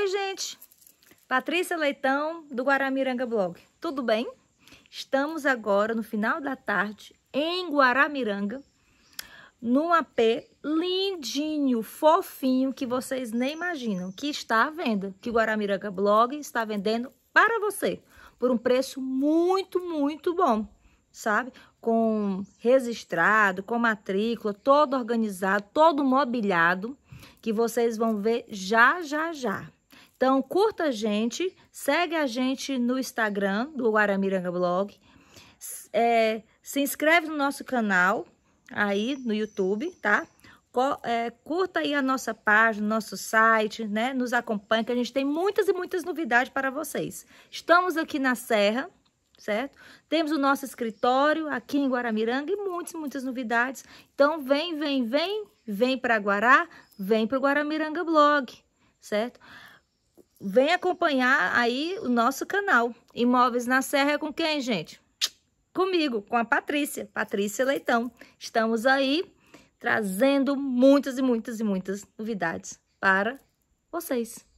Oi, gente! Patrícia Leitão, do Guaramiranga Blog. Tudo bem? Estamos agora no final da tarde em Guaramiranga, num AP lindinho, fofinho, que vocês nem imaginam, que está à venda, que Guaramiranga Blog está vendendo para você, por um preço muito, muito bom, sabe? Com registrado, com matrícula, todo organizado, todo mobiliado, que vocês vão ver já, já, já. Então, curta a gente, segue a gente no Instagram do Guaramiranga Blog, é, se inscreve no nosso canal aí no YouTube, tá? é, curta aí a nossa página, nosso site, né? Nos acompanhe, que a gente tem muitas e muitas novidades para vocês. Estamos aqui na Serra, certo? Temos o nosso escritório aqui em Guaramiranga e muitas, muitas novidades. Então, vem, vem, vem, vem para Guará, vem para o Guaramiranga Blog, certo? vem acompanhar aí o nosso canal. Imóveis na Serra é com quem, gente? Comigo, com a Patrícia, Patrícia Leitão. Estamos aí trazendo muitas e muitas e muitas novidades para vocês.